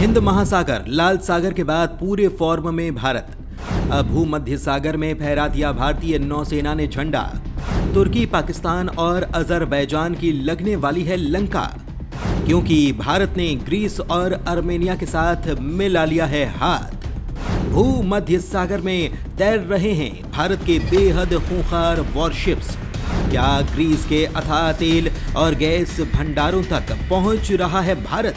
हिंद महासागर लाल सागर के बाद पूरे फॉर्म में भारत अब भूमध्य सागर में फहरा दिया भारतीय नौसेना ने झंडा तुर्की पाकिस्तान और अजरबैजान की लगने वाली है लंका क्योंकि भारत ने ग्रीस और अर्मेनिया के साथ मिला लिया है हाथ भूमध्य सागर में तैर रहे हैं भारत के बेहद खूंखार वॉरशिप्स क्या ग्रीस के अथाह तेल और गैस भंडारों तक पहुंच रहा है भारत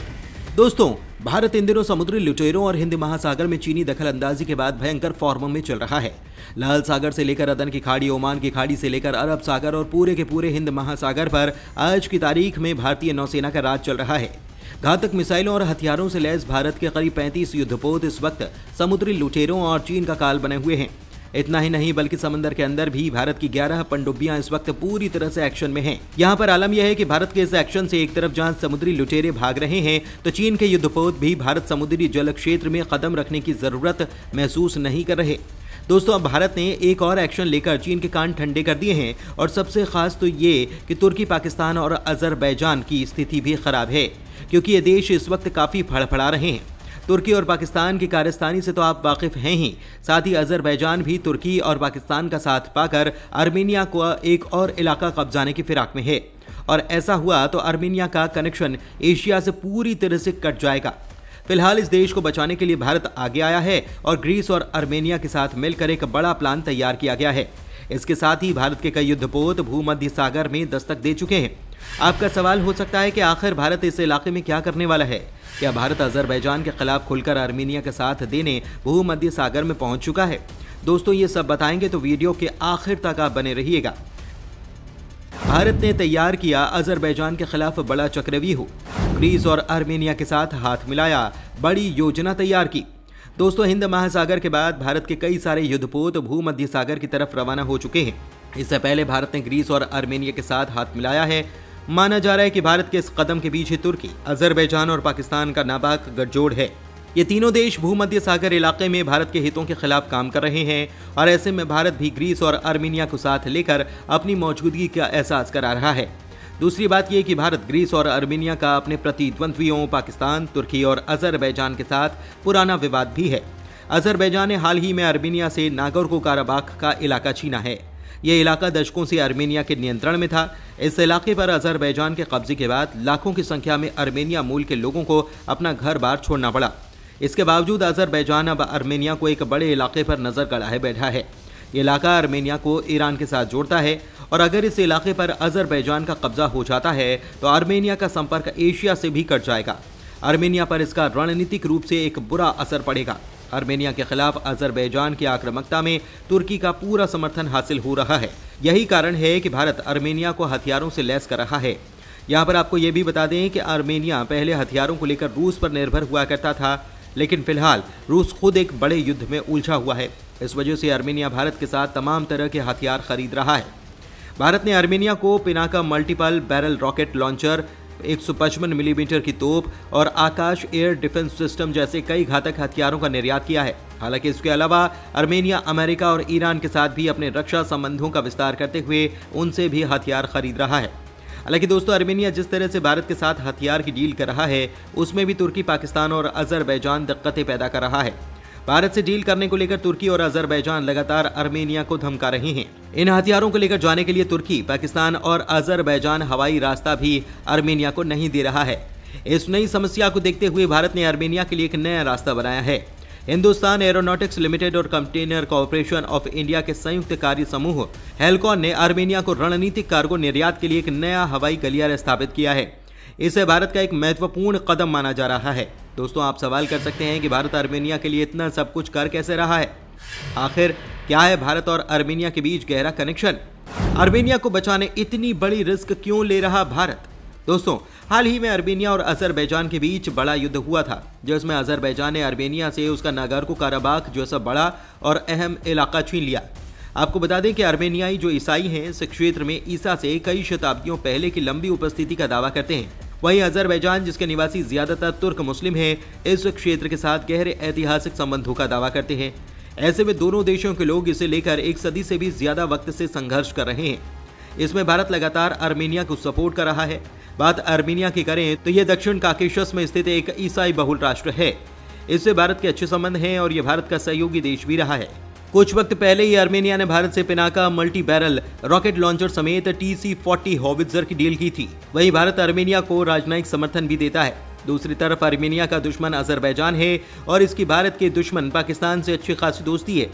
दोस्तों भारत इन दिनों समुद्री लुटेरों और हिंद महासागर में चीनी दखल अंदाजी के बाद भयंकर फॉर्म में चल रहा है लाल सागर से लेकर अदन की खाड़ी ओमान की खाड़ी से लेकर अरब सागर और पूरे के पूरे हिंद महासागर पर आज की तारीख में भारतीय नौसेना का राज चल रहा है घातक मिसाइलों और हथियारों से लैस भारत के करीब पैंतीस युद्धपोत इस वक्त समुद्री लुटेरों और चीन का काल बने हुए हैं इतना ही नहीं बल्कि समंदर के अंदर भी भारत की ग्यारह पनडुब्बियां इस वक्त पूरी तरह से एक्शन में है यहाँ पर आलम यह है की भारत के इस एक्शन से एक तरफ जहाँ समुद्री लुटेरे भाग रहे हैं तो चीन के युद्धपोत भी भारत समुद्री जल क्षेत्र में कदम रखने की जरूरत महसूस नहीं कर रहे दोस्तों अब भारत ने एक और एक्शन लेकर चीन के कान ठंडे कर दिए हैं और सबसे खास तो ये कि तुर्की पाकिस्तान और अजरबैजान की स्थिति भी खराब है क्योंकि ये देश इस वक्त काफ़ी फड़फड़ा रहे हैं तुर्की और पाकिस्तान की कारिस्तानी से तो आप वाकिफ हैं ही साथ ही अजरबैजान भी तुर्की और पाकिस्तान का साथ पाकर आर्मीनिया को एक और इलाका कब्जाने की फिराक में है और ऐसा हुआ तो आर्मीनिया का कनेक्शन एशिया से पूरी तरह से कट जाएगा फिलहाल इस देश को बचाने के लिए भारत आगे आया है और ग्रीस और आर्मेनिया के साथ मिलकर एक बड़ा प्लान तैयार किया गया है इसके साथ ही भारत के कई युद्धपोत भूमध्य सागर में दस्तक दे चुके हैं आपका सवाल हो सकता है कि आखिर भारत इस इलाके में क्या करने वाला है क्या भारत अजरबैजान के खिलाफ खुलकर आर्मेनिया के साथ देने भूमध्य सागर में पहुंच चुका है दोस्तों ये सब बताएंगे तो वीडियो के आखिर तक आप बने रहिएगा भारत ने तैयार किया अजरबैजान के खिलाफ बड़ा चक्रव्यूह ग्रीस और आर्मेनिया के साथ हाथ मिलाया बड़ी योजना तैयार की दोस्तों हिंद महासागर के बाद भारत के कई सारे युद्धपोत भूमध्य सागर की तरफ रवाना हो चुके हैं इससे पहले भारत ने ग्रीस और आर्मेनिया के साथ हाथ मिलाया है माना जा रहा है कि भारत के इस कदम के पीछे तुर्की अजरबैजान और पाकिस्तान का नापाक गठजोड़ है ये तीनों देश भूमध्य सागर इलाके में भारत के हितों के खिलाफ काम कर रहे हैं और ऐसे में भारत भी ग्रीस और आर्मीनिया को साथ लेकर अपनी मौजूदगी का एहसास करा रहा है दूसरी बात यह कि भारत ग्रीस और आर्मीनिया का अपने प्रतिद्वंद्वियों पाकिस्तान तुर्की और अजरबैजान के साथ पुराना विवाद भी है अजरबैजान ने हाल ही में आर्मीनिया से नागोर को काराबाख का इलाका छीना है ये इलाका दशकों से आर्मेनिया के नियंत्रण में था इस इलाके पर अजरबैजान के कब्जे के बाद लाखों की संख्या में आर्मेनिया मूल के लोगों को अपना घर बार छोड़ना पड़ा इसके बावजूद अजरबैजान अब आर्मेनिया को एक बड़े इलाके पर नज़र गढ़ाए बैठा है ये इलाका आर्मेनिया को ईरान के साथ जोड़ता है और अगर इस इलाके पर अजरबैजान का कब्जा हो जाता है तो आर्मेनिया का संपर्क एशिया से भी कट जाएगा आर्मेनिया पर इसका रणनीतिक रूप से एक बुरा असर पड़ेगा आर्मेनिया के खिलाफ अजरबैजान की आक्रामकता में तुर्की का पूरा समर्थन हासिल हो रहा है यही कारण है कि भारत आर्मेनिया को हथियारों से लैस कर रहा है यहाँ पर आपको ये भी बता दें कि आर्मेनिया पहले हथियारों को लेकर रूस पर निर्भर हुआ करता था लेकिन फिलहाल रूस खुद एक बड़े युद्ध में उलझा हुआ है इस वजह से आर्मेनिया भारत के साथ तमाम तरह के हथियार खरीद रहा है भारत ने आर्मेनिया को Pinaka multiple barrel rocket launcher एक मिलीमीटर की तोप और आकाश एयर डिफेंस सिस्टम जैसे कई घातक हथियारों का निर्यात किया है हालांकि इसके अलावा अर्मेनिया अमेरिका और ईरान के साथ भी अपने रक्षा संबंधों का विस्तार करते हुए उनसे भी हथियार खरीद रहा है हालांकि दोस्तों अर्मेनिया जिस तरह से भारत के साथ हथियार की डील कर रहा है उसमें भी तुर्की पाकिस्तान और अजरबैजान दिक्कतें पैदा कर रहा है भारत से डील करने को लेकर तुर्की और अजरबैजान लगातार अर्मेनिया को धमका रहे हैं इन हथियारों को लेकर जाने के लिए तुर्की पाकिस्तान और अजरबैजान हवाई रास्ता भी अर्मेनिया को नहीं दे रहा है इस नई समस्या को देखते हुए भारत ने अर्मेनिया के लिए एक नया रास्ता बनाया है हिंदुस्तान एरोनॉटिक्स लिमिटेड और कंटेनर कॉरपोरेशन ऑफ इंडिया के संयुक्त कार्य समूह हेलकॉन ने आर्मेनिया को रणनीतिक कार्गो निर्यात के लिए एक नया हवाई गलियारा स्थापित किया है इसे भारत का एक महत्वपूर्ण कदम माना जा रहा है दोस्तों आप सवाल कर सकते हैं कि भारत आर्मेनिया के लिए इतना सब कुछ कर कैसे रहा है आखिर क्या है भारत और आर्मेनिया के बीच गहरा कनेक्शन आर्मेनिया को बचाने इतनी बड़ी रिस्क क्यों ले रहा भारत दोस्तों हाल ही में अर्बेनिया और अजरबैजान के बीच बड़ा युद्ध हुआ था जिसमें अजरबैजान ने अर्बेनिया से उसका नागार्को काराबाख जैसा बड़ा और अहम इलाका छीन लिया आपको बता दें कि आर्मेनियाई जो ईसाई हैं इस क्षेत्र में ईसा से कई शताब्दियों पहले की लंबी उपस्थिति का दावा करते हैं वहीं अजरबैजान जिसके निवासी ज्यादातर तुर्क मुस्लिम हैं इस क्षेत्र के साथ गहरे ऐतिहासिक संबंधों का दावा करते हैं ऐसे में दोनों देशों के लोग इसे लेकर एक सदी से भी ज्यादा वक्त से संघर्ष कर रहे हैं इसमें भारत लगातार आर्मेनिया को सपोर्ट कर रहा है बात आर्मेनिया की करें तो यह दक्षिण काकेशस में स्थित एक ईसाई बहुल राष्ट्र है इससे भारत के अच्छे संबंध हैं और ये भारत का सहयोगी देश भी रहा है कुछ वक्त पहले ही आर्मेनिया ने भारत से Pinaka multi barrel rocket launcher समेत टी सी फोर्टी हॉविजर की डील की थी वहीं भारत आर्मेनिया को राजनयिक समर्थन भी देता है दूसरी तरफ आर्मेनिया का दुश्मन अजरबैजान है और इसकी भारत के दुश्मन पाकिस्तान से अच्छी खासी दोस्ती है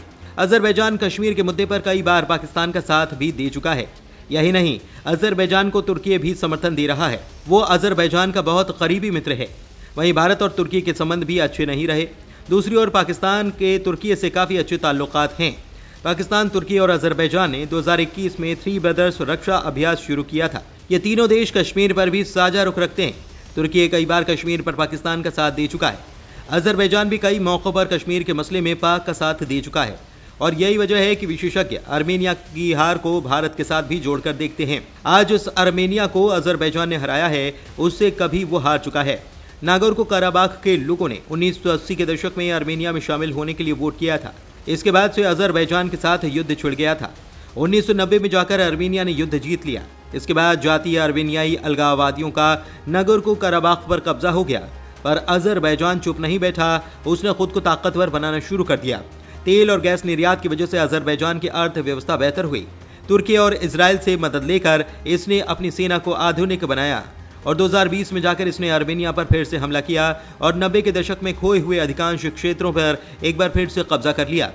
अजरबैजान कश्मीर के मुद्दे पर कई बार पाकिस्तान का साथ भी दे चुका है यही नहीं अजरबैजान को तुर्की भी समर्थन दे रहा है वो अजरबैजान का बहुत करीबी मित्र है वहीं भारत और तुर्की के संबंध भी अच्छे नहीं रहे दूसरी ओर पाकिस्तान के तुर्की से काफ़ी अच्छे ताल्लुक हैं पाकिस्तान तुर्की और अजरबैजान ने 2021 में थ्री ब्रदर्स रक्षा अभ्यास शुरू किया था ये तीनों देश कश्मीर पर भी साझा रुख रखते हैं तुर्की कई बार कश्मीर पर पाकिस्तान का साथ दे चुका है अजरबैजान भी कई मौक़ों पर कश्मीर के मसले में पाक का साथ दे चुका है और यही वजह है कि विशेषज्ञ आर्मेनिया की हार को भारत के साथ भी जोड़कर देखते हैं आज उस आर्मेनिया को अजरबैजान ने हराया है उससे कभी वो हार चुका है नागोर को काराबाग के लोगों ने 1980 के दशक में आर्मेनिया में शामिल होने के लिए वोट किया था इसके बाद से अजरबैजान के साथ युद्ध छिड़ गया था 1990 में जाकर आर्मेनिया ने युद्ध जीत लिया इसके बाद जातीय आर्मेनियाई अलगावादियों का नगर को कराबाख पर कब्जा हो गया पर अजरबैजान चुप नहीं बैठा उसने खुद को ताकतवर बनाना शुरू कर दिया तेल और गैस निर्यात की वजह से अजरबैजान की अर्थव्यवस्था बेहतर हुई तुर्की और इसराइल से मदद लेकर इसने अपनी सेना को आधुनिक बनाया और 2020 में जाकर इसने आर्मेनिया पर फिर से हमला किया और नब्बे के दशक में खोए हुए अधिकांश क्षेत्रों पर एक बार फिर से कब्जा कर लिया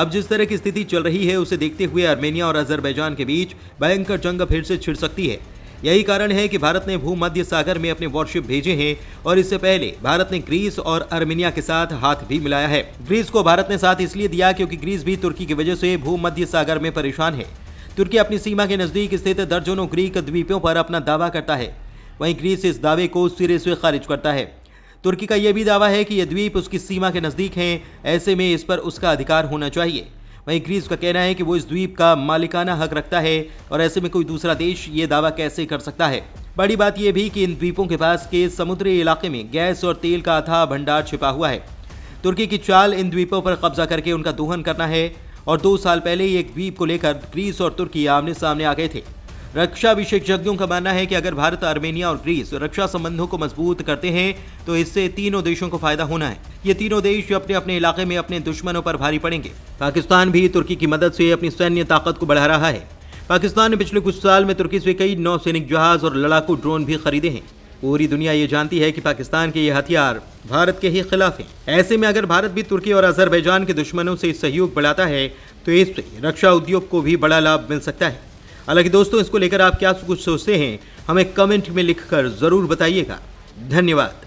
अब जिस तरह की स्थिति चल रही है उसे देखते हुए आर्मेनिया और अजरबैजान के बीच भयंकर जंग फिर से छिड़ सकती है यही कारण है कि भारत ने भूमध्य सागर में अपने वॉरशिप भेजे हैं और इससे पहले भारत ने ग्रीस और आर्मेनिया के साथ हाथ भी मिलाया है ग्रीस को भारत ने साथ इसलिए दिया क्योंकि ग्रीस भी तुर्की की वजह से भूमध्य सागर में परेशान है तुर्की अपनी सीमा के नजदीक स्थित दर्जनों ग्रीक द्वीपों पर अपना दावा करता है वहीं ग्रीस इस दावे को सिरे से खारिज करता है तुर्की का यह भी दावा है कि यह द्वीप उसकी सीमा के नज़दीक हैं ऐसे में इस पर उसका अधिकार होना चाहिए वहीं ग्रीस का कहना है कि वो इस द्वीप का मालिकाना हक रखता है और ऐसे में कोई दूसरा देश ये दावा कैसे कर सकता है बड़ी बात यह भी कि इन द्वीपों के पास के समुद्री इलाके में गैस और तेल का आधा भंडार छिपा हुआ है तुर्की की चाल इन द्वीपों पर कब्जा करके उनका दोहन करना है और दो साल पहले ही एक द्वीप को लेकर ग्रीस और तुर्की आमने सामने आ गए थे रक्षा विशेषज्ञों का मानना है कि अगर भारत आर्मेनिया और ग्रीस रक्षा संबंधों को मजबूत करते हैं तो इससे तीनों देशों को फायदा होना है ये तीनों देश अपने अपने इलाके में अपने दुश्मनों पर भारी पड़ेंगे पाकिस्तान भी तुर्की की मदद से अपनी सैन्य ताकत को बढ़ा रहा है पाकिस्तान ने पिछले कुछ साल में तुर्की से कई सैनिक जहाज और लड़ाकू ड्रोन भी खरीदे हैं पूरी दुनिया ये जानती है कि पाकिस्तान के ये हथियार भारत के ही खिलाफ हैं ऐसे में अगर भारत भी तुर्की और अजरबैजान के दुश्मनों से सहयोग बढ़ाता है तो इससे रक्षा उद्योग को भी बड़ा लाभ मिल सकता है हालांकि दोस्तों इसको लेकर आप क्या कुछ सोचते हैं हमें कमेंट में लिखकर ज़रूर बताइएगा धन्यवाद